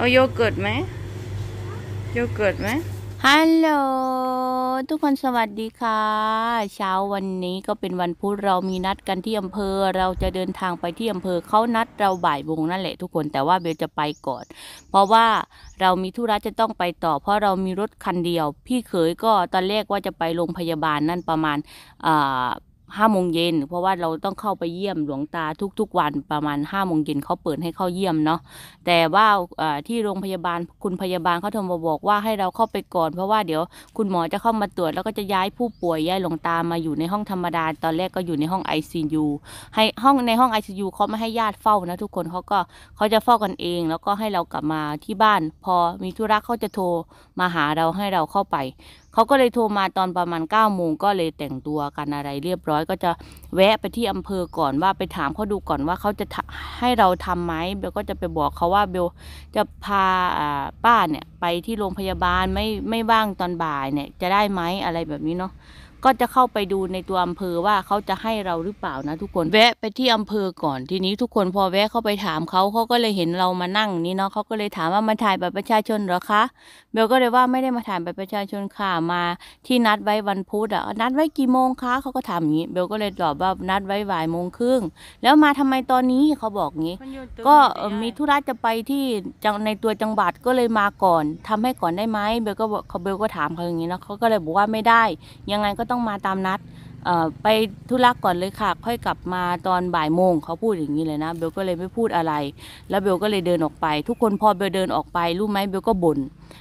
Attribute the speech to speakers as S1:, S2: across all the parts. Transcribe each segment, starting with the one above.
S1: เอาโยเกิร์ตไหมโยเกิร์ตไหมฮัลโหลทุกคนสวัสดีค่ะ เช้าวันนี้ก็เป็นวันพุธเรามีนัดกันที่อำเภอ เราจะเดินทางไปที่อำเภอเขานัดเราบ่ายโมงนั่นแหละทุกคนแต่ว่าเบลจะไปก่อนเพราะว่าเรามีธุระจะต้องไปต่อเพราะเรามีรถคันเดียว พี่เขยก็ตอนแรกว่าจะไปโรงพยาบาลนั่นประมาณอ่าห้าโมงเย็นเพราะว่าเราต้องเข้าไปเยี่ยมหลวงตาทุกๆวันประมาณห้าโมงเย็นเขาเปิดให้เข้าเยี่ยมเนาะแต่ว่าที่โรงพยาบาลคุณพยาบาลเขาโทรมาบอกว่าให้เราเข้าไปก่อนเพราะว่าเดี๋ยวคุณหมอจะเข้ามาตรวจแล้วก็จะย้ายผู้ป่วยย้ายหลวงตามาอยู่ในห้องธรรมดาตอนแรกก็อยู่ในห้อง ICU ให้ห้องในห้อง ICU เขาไม่ให้ญาติเฝ้านะทุกคนเขาก็เขาจะเฝ้ากันเอง แล้วก็ให้เรากลับมาที่บ้าน พอมีธุระเขาจะโทรมาหาเราให้เราเข้าไปเขาก็เลยโทรมาตอนประมาณ9ก้าโมงก็เลยแต่งตัวกันอะไรเรียบร้อย ก็จะแวะไปที่อำเภอก่อนว่าไปถามเขาดูก่อนว่าเขาจะให้เราทำไหมเบลก็จะไปบอกเขาว่าเบลจะพาป้าเนี่ยไปที่โรงพยาบาลไม่ไม่ว่างตอนบ่ายเนี่ยจะได้ไหมอะไรแบบนี้เนาะก็จะเข้าไปดูในตัวอำเภอว่าเขาจะให้เราหรือเปล่านะ ทุกคนแวะไปที่อำเภอก่อนทีนี้ทุกคนพอแวะเข้าไปถามเขาเขาก็เลยเห็นเรามานั่งนี่เนาะเขาก็เลยถามว่ามาถ่ายบัตรประชาชนหรอคะ เบลก็เลยว่าไม่ได้มาถ่ายบัตรประชาชนค่ะมาที่นัดไว้วันพุธอ่ะนัดไว้กี่โมงคะเขาก็ถามอย่างนี้ เบลก็เลยตอบว่านัดไว้บ่ายโมงครึ่งแล้วมาทำไมตอนนี้เขาบอกงี้ ก็มีธุระจะไปที่ในตัวจังหวัดก็เลยมาก่อนทำให้ก่อนได้ไหมเบลก็เบลก็ถามเขาอย่างนี้เนาะเขาก็เลยบอกว่าไม่ได้ยังไงก็ต้องมาตามนัดไปธุระกก่อนเลยค่ะค่อยกลับมาตอนบ่ายโมงเขาพูดอย่างนี้เลยนะ เบลก็เลยไม่พูดอะไร แล้วเบลก็เลยเดินออกไป ทุกคนพอเบลเดินออกไปรู้ไหมเบลก็บน่น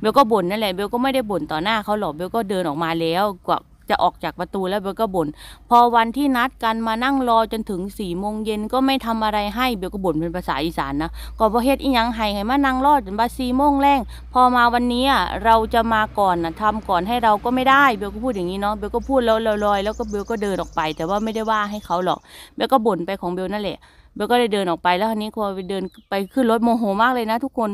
S1: เบลก็บ่นนั่นแหละเบลก็ไม่ได้บ่นต่อหน้าเขาหรอกเบลก็เดินออกมาแล้วกว่าจะออกจากประตูแล้วเบลก็บน่น พอวันที่นัดกันมานั่งรอจนถึงสี่โมงเย็นก็ไม่ทำอะไรให้เบลก็บ่นเป็นภาษาอีสานนะก็เพราะเฮ็ดอีหยังให้ให้มานั่งรอจนบ่าสี่โมงแรงพอมาวันนี้เราจะมาก่อนนะทำก่อนให้เราก็ไม่ได้เบลก็พูดอย่างนี้เนาะเบลก็พูดแล้วลอยๆแล้วก็เบลก็เดินออกไป แต่ว่าไม่ได้ว่าให้เขาหรอกเบลก็บ่นไปของเบลนั่นแหละเบลก็เลยเดินออกไปแล้วทีนี้พอเดินไปขึ้นรถโมโหมากเลยนะ ทุกคน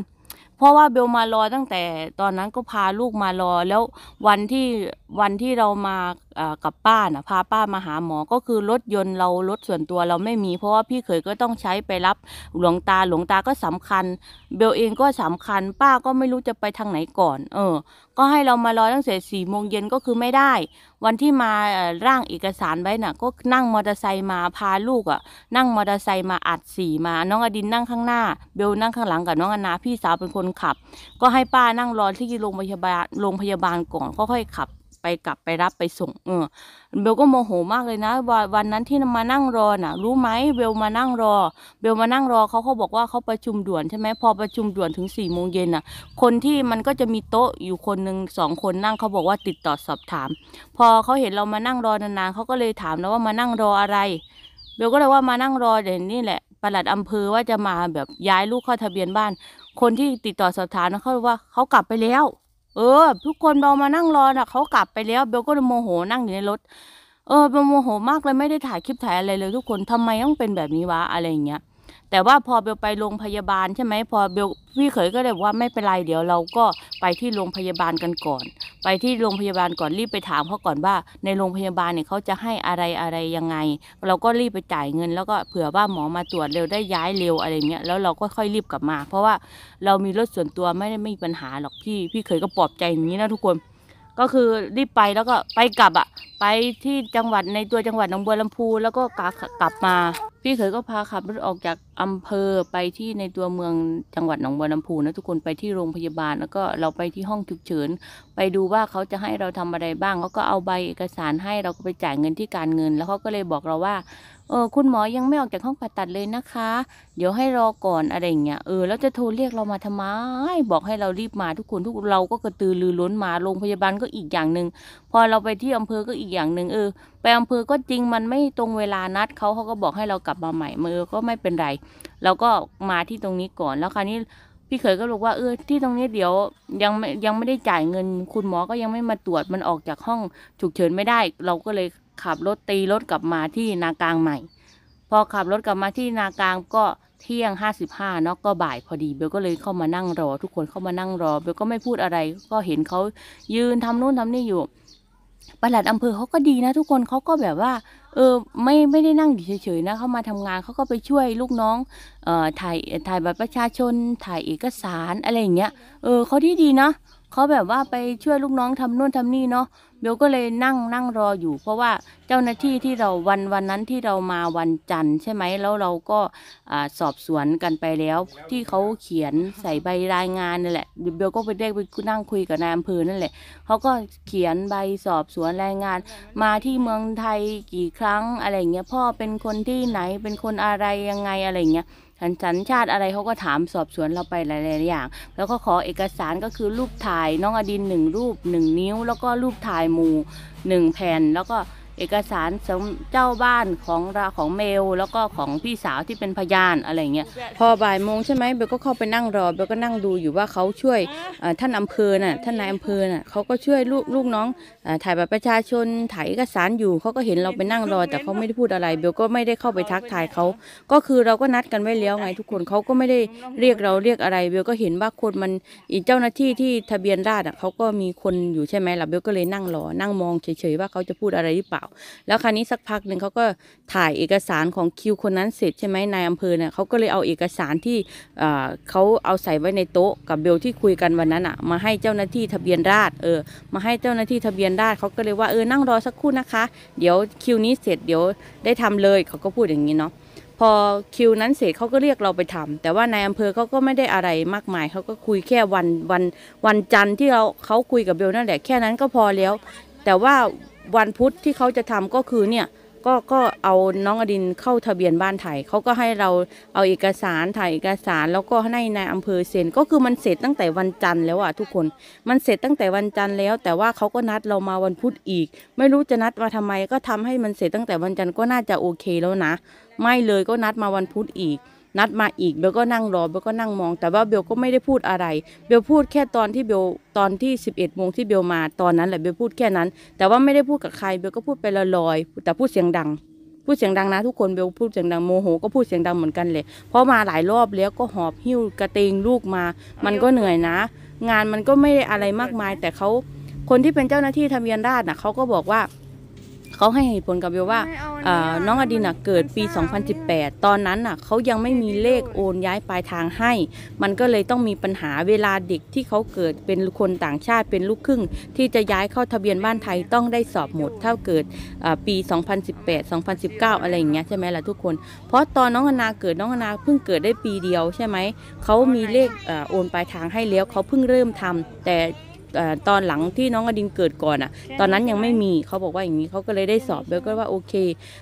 S1: เพราะว่าเบลมารอตั้งแต่ตอนนั้นก็พาลูกมารอแล้ววันที่วันที่เรามากับป้านะพาป้ามาหาหมอก็คือรถยนต์เรา รถส่วนตัวเราไม่มี เพราะว่าพี่เขยก็ต้องใช้ไปรับหลวงตาหลวงตาก็สำคัญ เบลเองก็สำคัญ ป้าก็ไม่รู้จะไปทางไหนก่อน เออ ก็ให้เรามารอตั้งแต่สี่โมงเย็นก็คือไม่ได้ วันที่มาร่างเอกสารไว้น่ะก็นั่งมอเตอร์ไซค์มาพาลูกอ่ะนั่งมอเตอร์ไซค์มาอัดสีมาน้องอดินนั่งข้างหน้าเบลนั่งข้างหลังกับน้องอนาพี่สาวเป็นคนขับก็ให้ป้านั่งรอที่โรงพยาบาลโรงพยาบาลก่อนค่อยขับไปกลับไปรับไปส่งเออเบลก็โมโหมากเลยนะว่าวันนั้นที่มานั่งรอน่ะรู้ไหมเบลมานั่งรอเบลมานั่งรอเขาเขาบอกว่าเขาประชุมด่วนใช่ไหมพอประชุมด่วนถึงสี่โมงเย็นน่ะคนที่มันก็จะมีโต๊ะอยู่คนหนึ่งสองคนนั่งเขาบอกว่าติดต่อสอบถาม พอเขาเห็นเรามานั่งรอนานๆเขาก็เลยถามแล้วว่ามานั่งรออะไรเบลก็เลยว่ามานั่งรอเดี๋ยวนี่แหละปลัดอำเภอว่าจะมาแบบย้ายลูกเข้าทะเบียนบ้าน คนที่ติดต่อสถานเขาว่าเขากลับไปแล้ว เออ ทุกคนเบามานั่งรอนะ่ะเขากลับไปแล้วเบลก็โมโหนั่งอยู่ในรถ เออเบลโมโหมากเลยไม่ได้ถ่ายคลิปถ่ายอะไรเลยทุกคนทำไมต้องเป็นแบบนี้วะ อะไรอย่างเงี้ยแต่ว่าพอเบลไปโรงพยาบาลใช่ไหมพอเบลพี่เขยก็เลยว่าไม่เป็นไรเดี๋ยวเราก็ไปที่โรงพยาบาลกันก่อน ไปที่โรงพยาบาลก่อนรีบไปถามเขาก่อนว่าในโรงพยาบาลเนี่ยเขาจะให้อะไรอะไรยังไงเราก็รีบไปจ่ายเงิน แล้วก็เผื่อว่าหมอมาตรวจเร็วได้ย้ายเร็วอะไรเงี้ยแล้วเราก็ค่อยรีบกลับมา เพราะว่าเรามีรถส่วนตัวไม่ได้ไม่มีปัญหาหรอกพี่พี่เขยก็ปลอบใจอย่างนี้นะทุกคนก็คือรีบไปแล้วก็ไปกลับอะไปที่จังหวัดในตัวจังหวัดหนองบัวลำพูแล้วก็กกลับมา พี่เขยก็พาขับรถออกจากอำเภอไปที่ในตัวเมืองจังหวัดหนองบัวลำพูนะทุกคนไปที่โรงพยาบาลแล้วก็เราไปที่ห้องฉุกเฉินไปดูว่าเขาจะให้เราทำอะไรบ้างเขาก็เอาใบเอกสารให้เราก็ไปจ่ายเงินที่การเงิน แล้วเขาก็เลยบอกเราว่าเออคุณหมอยังไม่ออกจากห้องผ่าตัดเลยนะคะ เดี๋ยวให้รอก่อนอะไรเงี้ยเออแล้วจะโทรเรียกเรามาทำไม บอกให้เรารีบมาทุกคนทุกเราก็กระตือรือร้นมาโรงพยาบาลก็อีกอย่างหนึ่งพอเราไปที่อำเภอก็อีกอย่างหนึ่งเออไปอำเภอก็จริงมันไม่ตรงเวลานัดเขาเขาก็บอกให้เรากลับมาใหม่มือก็ไม่เป็นไร เราก็มาที่ตรงนี้ก่อนแล้วคราวนี้พี่เขยก็บอกว่าเออ ที่ตรงนี้เดี๋ยวยังไม่ยังไม่ได้จ่ายเงิน คุณหมอก็ยังไม่มาตรวจมันออกจากห้องฉุกเฉินไม่ได้เราก็เลยขับรถตีรถกลับมาที่นากลางใหม่ พอขับรถกลับมาที่นากลางก็เที่ยง55 เนาะก็บ่ายพอดีเบลก็เลยเข้ามานั่ง รอทุกคนเข้ามานั่งรอเบลก็ไม่พูดอะไร ก็เห็นเขายืนทำนู่นทำนี่อยู่ประหลัดอำเภอเขาก็ดีนะ ทุกคนเขาก็แบบว่าเออไม่ไม่ได้นั่งเฉยๆนะเขามาทำงานเขาก็ไปช่วยลูกน้องเอ่อถ่ายถ่ายบัตรประชาชนถ่ายเอกสารอะไรอย่างเงี้ยเออเขาดีดีนะเขาแบบว่าไปช่วยลูกน้องทำาน่นทำนี่เนาะเบลก็เลยนั่งนั่งรออยู่ เพราะว่าเจ้าหน้าที่ที่เราวันวันนั้นที่เรามาวันจันทร์ใช่ไหมแล้วเราก็สอบสวนกันไปแล้วที่เขาเขียนใส่ใบรายงานนี่แหละเบลก็ไปเรียกไปนั่งคุยกับนายอำเภอนั่นแหละเขาก็เขียนใบสอบสวนรายงาน มาที่เมืองไทยกี่ครั้งอะไรอย่างเงี้ยพ่อเป็นคนที่ไหนเป็นคนอะไรยังไงอะไรอย่างเงี้ยสัญชาติอะไรเขาก็ถามสอบสวนเราไปหลาย ๆ อย่าง แล้วก็ขอเอกสารก็คือรูปถ่ายน้องอดินหนึ่งรูปหนึ่งนิ้ว แล้วก็รูปถ่ายหมู่หนึ่งแผ่นแล้วก็เอกสารเจ้าบ้านของเราของเมลแล้วก็ของพี่สาวที่เป็นพยานอะไรเงี้ยพอบ่ายโมงใช่ไหมเบลก็เข้าไปนั่งรอเบลก็นั่งดูอยู่ว่าเขาช่วยท่านอำเภอน่ะท่านนายอำเภอน่ะเขาก็ช่วยลูกลูกน้องถ่ายบัตรประชาชนถ่ายเอกสารอยู่เขาก็เห็นเราไปนั่งรอ แต่เขาไม่ได้พูดอะไร เบลก็ไม่ได้เข้าไปทักทายเขาก็คือเราก็นัดกันไว้แล้วไงทุกคนเขาก็ไม่ได้เรียกเราเรียกอะไรเบลก็เห็นว่าคนมันอีเจ้าหน้าที่ที่ทะเบียนราษฎร์เขาก็มีคนอยู่ใช่ไหมล่ะเบลก็เลยนั่งรอนั่งมองเฉยๆว่าเขาจะพูดอะไรหรือเปล่าแล้วคราวนี้สักพักหนึ่งเขาก็ถ่ายเอกสารของคิวคนนั้นเสร็จใช่ไหมนายอำเภอเนี่ยเขาก็เลยเอาเอกสารที่เขาเอาใส่ไว้ในโต๊ะกับเบลที่คุยกันวันนั้นอะมาให้เจ้าหน้าที่ทะเบียนราษฎรเออ มาให้เจ้าหน้าที่ทะเบียนราษฎรเขาก็เลยว่าเออนั่งรอสักครู่นะคะเดี๋ยวคิวนี้เสร็จเดี๋ยวได้ทำเลยเขาก็พูดอย่างนี้เนาะพอคิวนั้นเสร็จเขาก็เรียกเราไปทำ แต่ว่านายอำเภอเขาก็ไม่ได้อะไรมากมายเขาก็คุยแค่วันวันวันจันทร์ที่เราเขาคุยกับเบลนั่นแหละแค่นั้นก็พอแล้ว แต่ว่าวันพุธที่เขาจะทำก็คือเนี่ยก็ก็เอาน้องอดินเข้าทะเบียนบ้านไทยเขาก็ให้เราเอาเอกสารถ่ายเอกสารแล้วก็ให้นายอำเภอเซ็นก็คือมันเสร็จตั้งแต่วันจันทร์แล้วอะทุกคน มันเสร็จตั้งแต่วันจันทร์แล้ว แต่ว่าเขาก็นัดเรามาวันพุธอีก ไม่รู้จะนัดมาทำไมก็ทำให้มันเสร็จตั้งแต่วันจันทร์ก็น่าจะโอเคแล้วนะ ไม่เลยก็นัดมาวันพุธอีกนัดมาอีกเบลก็นั่งรอเบลก็นั่งมอง แต่ว่าเบลก็ไม่ได้พูดอะไร เบลพูดแค่ตอนที่เบลตอนที่ 11โมงที่เบลมาตอนนั้นแหละเบลพูดแค่นั้น แต่ว่าไม่ได้พูดกับใคร เบลก็พูดไปลอยๆแต่พูดเสียงดังพูดเสียงดังนะทุกคนเบลพูดเสียงดังโมโหก็พูดเสียงดังเหมือนกันเลยเพราะมาหลายรอบแล้วก็หอบหิ้วกระเตงลูกมา มันก็เหนื่อยนะ งานมันก็ไม่ได้อะไรมากมายแต่เขาคนที่เป็นเจ้าหน้าที่ทะเบียนราษฎร์นะเขาก็บอกว่าเขาให้เหตุผลกับเบลว่า่าน้องอดีนเกิดปี 2018 ตอนนั้นน่ะเขายังไม่มีเลขโอนย้ายปลายทางให้ มันก็เลยต้องมีปัญหาเวลาเด็กที่เขาเกิดเป็นคนต่างชาติเป็นลูกครึ่งที่จะย้ายเข้าทะเบียนบ้านไทยต้องได้สอบหมดเท่าเกิดปี 2018 2019 อะไรอย่างเงี้ยใช่ไหมล่ะทุกคนเพราะตอนน้องอนาเกิดน้องอนาเพิ่งเกิดได้ปีเดียวใช่ไหมเขามีเลขโอนปลายทางให้แล้วเขาเพิ่งเริ่มทำ แต่ตอนหลังที่น้องอดินเกิดก่อนอ่ะ ตอนนั้นยังไม่มี เขาบอกว่าอย่างนี้ เขาก็เลยได้สอบแล้วก็ว่าโอเค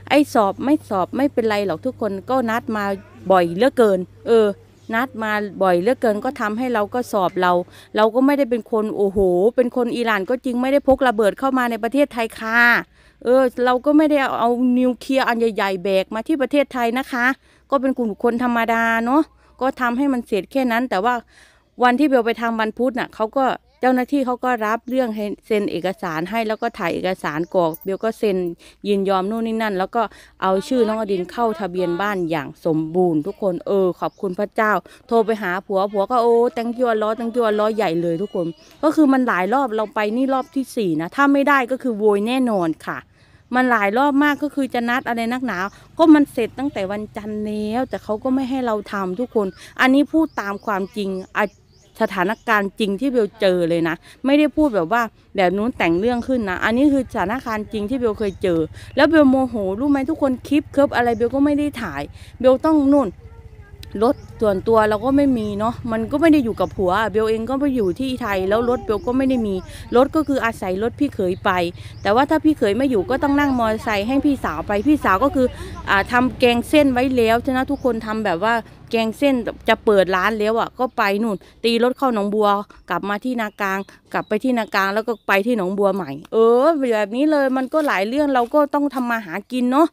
S1: ไอ้สอบไม่สอบไม่เป็นไรหรอก ทุกคนก็นัดมาบ่อยเลือเกิน เออ นัดมาบ่อยเลือเกิน ก็ทำให้เราก็สอบเรา เราก็ไม่ได้เป็นคนโอ้โห เป็นคนอิหร่านก็จริงไม่ได้พกระเบิดเข้ามาในประเทศไทยค่ะเออเราก็ไม่ได้เอานิวเคลียร์อันใหญ่ๆแบกมาที่ประเทศไทยนะคะ ก็เป็นกลุ่มคนธรรมดาเนาะ ก็ทำให้มันเสร็จแค่นั้น แต่ว่าวันที่เบลไปทาวันพุธน่ะเขาก็เจ้าหน้าที่เขาก็รับเรื่องเซ็นเอกสารให้แล้วก็ถ่ายเอกสารกรอกเบลก็เซ็นยินยอมนู่นนี่นั่น แล้วก็เอาชื่อน้องอดินเข้าทะเบียนบ้านอย่างสมบูรณ์ทุกคนเออ ขอบคุณพระเจ้า โทรไปหาผัวผัวก็โอ้ตังยวล้อตังยวล้อใหญ่เลยทุกคนก็คือมันหลายรอบเราไปนี่รอบที่สี่นะถ้าไม่ได้ก็คือโวยแน่นอนค่ะ มันหลายรอบมากก็คือจะนัดอะไรนักหนาวก็มันเสร็จตั้งแต่วันจันทร์แล้วแต่เขาก็ไม่ให้เราทำทุกคน อันนี้พูดตามความจริงสถานการณ์จริงที่เบลเจอเลยนะ ไม่ได้พูดแบบว่าแบบนู้นแต่งเรื่องขึ้นนะอันนี้คือสถานการณ์จริงที่เบลเคยเจอแล้วเบลโมโหรู้ไหมทุกคนคลิปเคิบอะไรเบลก็ไม่ได้ถ่าย เบลต้องนุ่นรถส่วนตัวเราก็ไม่มีเนาะมันก็ไม่ได้อยู่กับผัวเบลเองก็ไปอยู่ที่ไทยแล้วรถเบลก็ไม่ได้มีรถก็คืออาศัยรถพี่เขยไป แต่ว่าถ้าพี่เขยไม่อยู่ก็ต้องนั่งมอเตอร์ไซค์ให้พี่สาวไปพี่สาวก็คืออทำแกงเส้นไว้แล้วใช่ไหมทุกคนทำแบบว่าแกงเส้นจะเปิดร้านแล้วอ่ะก็ไปนู่น ตีรถเข้าหนองบัวกลับมาที่นากลาง กลับไปที่นากลางแล้วก็ไปที่หนองบัวใหม่ เออแบบนี้เลยมันก็หลายเรื่องเราก็ต้องทำมาหากินเนาะ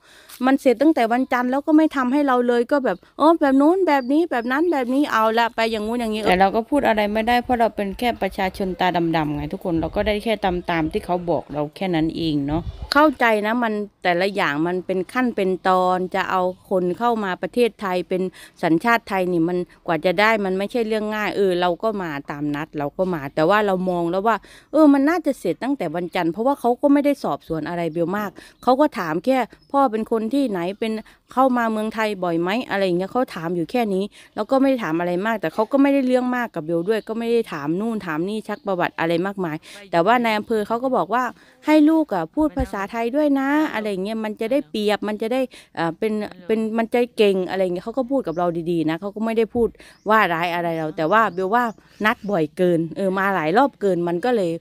S1: มันเสร็จตั้งแต่วันจันทร์แล้วก็ไม่ทำให้เราเลยก็แบบเออแบบนู้นแบบนี้แบบนั้นแบบนี้เอาละไปอย่างงู้นอย่างนี้แต่เราก็พูดอะไรไม่ได้เพราะเราเป็นแค่ประชาชนตาดำๆไงทุกคนเราก็ได้แค่ตามตามที่เขาบอกเราแค่นั้นเองเนาะเข้าใจนะ มันแต่ละอย่างมันเป็นขั้นเป็นตอนจะเอาคนเข้ามาประเทศไทยเป็นสัญชาติไทยนี่มันกว่าจะได้มันไม่ใช่เรื่องง่าย เออเราก็มาตามนัดเราก็มาแต่ว่าเรามองแล้วว่า เออ มันน่าจะเสร็จตั้งแต่วันจันทร์เพราะว่าเขาก็ไม่ได้สอบสวนอะไรเบลมาก เขาก็ถามแค่พ่อเป็นคนที่ไหนเป็นเข้ามาเมืองไทยบ่อยไหมอะไรอย่างเงี้ยเขาถามอยู่แค่นี้แล้วก็ไม่ได้ถามอะไรมาก แต่เขาก็ไม่ได้เรื่องมากกับเบลด้วย ก็ไม่ได้ถามนู่นถามนี่ชักประวัติอะไรมากมาย แต่ว่าในอำเภอเขาก็บอกว่าให้ลูกอ่ะพูดภาษาไทยด้วยนะอะไรเงี้ยมันจะได้เปรียบมันจะได้อ่าเป็นเป็นมันจะเก่งอะไรเงี้ยเขาก็พูดกับเราดีๆนะเขาก็ไม่ได้พูดว่าร้ายอะไรเราแต่ว่าเบลว่านัดบ่อยเกินเออมาหลายรอบเกินมันก็เลย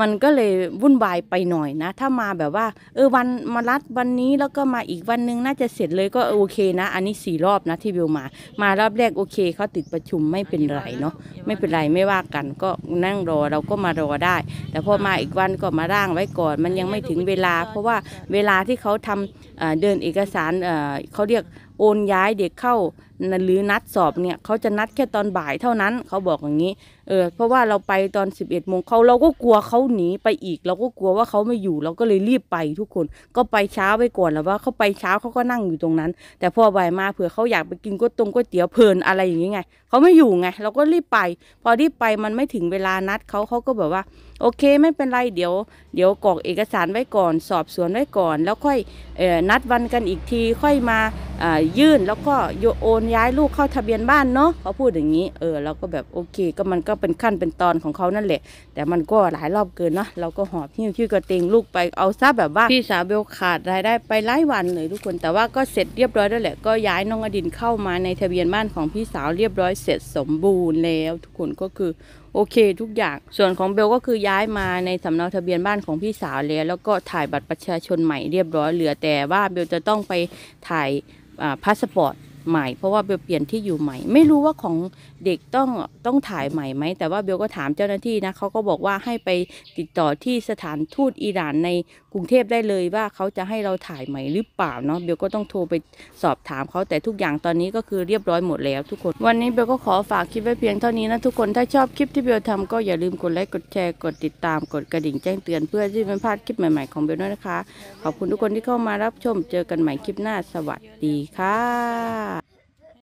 S1: มันก็เลยวุ่นวายไปหน่อยนะ ถ้ามาแบบว่า เออวันมารัดวันนี้แล้วก็มาอีกวันนึงน่าจะเสร็จเลยก็โอเคนะ อันนี้สี่รอบนะที่วิวมามารอบแรกโอเคเขาติดประชุมไม่เป็นไรเนาะไม่เป็นไรไม่ว่ากัน ก็นั่งรอเราก็มารอได้ แต่พอมาอีกวันก็มาร่างไว้ก่อน มันยังไม่ถึงเวลา เพราะว่าเวลาที่เขาทำเดินเอกสารเขาเรียกโอนย้ายเด็กเข้าหรือนัดสอบเนี่ยเขาจะนัดแค่ตอนบ่ายเท่านั้นเขาบอกอย่างนี้เออเพราะว่าเราไปตอน 11บเอ็ดโมงเขาเราก็กลัวเขาหนีไปอีก เราก็กลัวว่าเขาไม่อยู่ เราก็เลยรีบไปทุกคน ก็ไปเช้าไปก่อนแล้วว่าเขาไปเช้าเขาก็นั่งอยู่ตรงนั้น แต่พอบ่ายมาเผื่อเขาอยากไปกินก๋วยตงก๋วยเตี๋ยวเพลินอะไรอย่างนี้ไงเขาไม่อยู่ไง เราก็รีบไป พอรีบไปมันไม่ถึงเวลานัดเขาเขาก็แบบว่าโอเคไม่เป็นไรเดี๋ยวเดี๋ยวกรอกเอกสารไว้ก่อน สอบสวนไว้ก่อนแล้วค่อยนัดวันกันอีกที ค่อยมายื่นแล้วก็โยโอนนย้ายลูกเข้าทะเบียนบ้านเนาะเขาพูดอย่างนี้เออเราก็แบบโอเค ก็มันก็เป็นขั้นเป็นตอนของเขานั่นแหละแต่มันก็หลายรอบเกินเนาะเราก็หอบพี้วชื่อกระเตงลูกไปเอาซะแบบว่าพี่สาวเบลขาดรายได้ไปหลายวันเลยทุกคนแต่ว่าก็เสร็จเรียบร้อยแล้วแหละก็ย้ายน้องอดินเข้ามาในทะเบียนบ้านของพี่สาวเรียบร้อยเสร็จสมบูรณ์แล้ว ทุกคนก็คือโอเคทุกอย่างส่วนของเบลก็คือย้ายมาในสำเนาทะเบียนบ้านของพี่สาว แล้ว แล้วก็ถ่ายบัตรประชาชนใหม่เรียบร้อยเหลือแต่ว่าเบลจะต้องไปถ่ายพาสปอร์ตใหม่เพราะว่าเบลเปลี่ยนที่อยู่ใหม่ ไม่รู้ว่าของเด็กต้องต้องถ่ายใหม่ไหม แต่ว่าเบลก็ถามเจ้าหน้าที่นะเขาก็บอกว่าให้ไปติดต่อที่สถานทูตอิหร่านในกรุงเทพได้เลยว่าเขาจะให้เราถ่ายใหม่หรือเปล่าเนาะเบลก็ต้องโทรไปสอบถามเขาแต่ทุกอย่างตอนนี้ก็คือเรียบร้อยหมดแล้วทุกคน วันนี้เบลก็ขอฝากคลิปไว้เพียงเท่านี้นะทุกคนถ้าชอบคลิปที่เบลทำก็อย่าลืมกดไลค์กดแชร์กดติดตามกดกระดิ่งแจ้งเตือนเพื่อที่ไม่พลาดคลิปใหม่ๆของเบลด้วยนะคะขอบคุณทุกคนที่เข้ามารับชมเจอกันใหม่คลิปหน้าสวัสดีค่ะ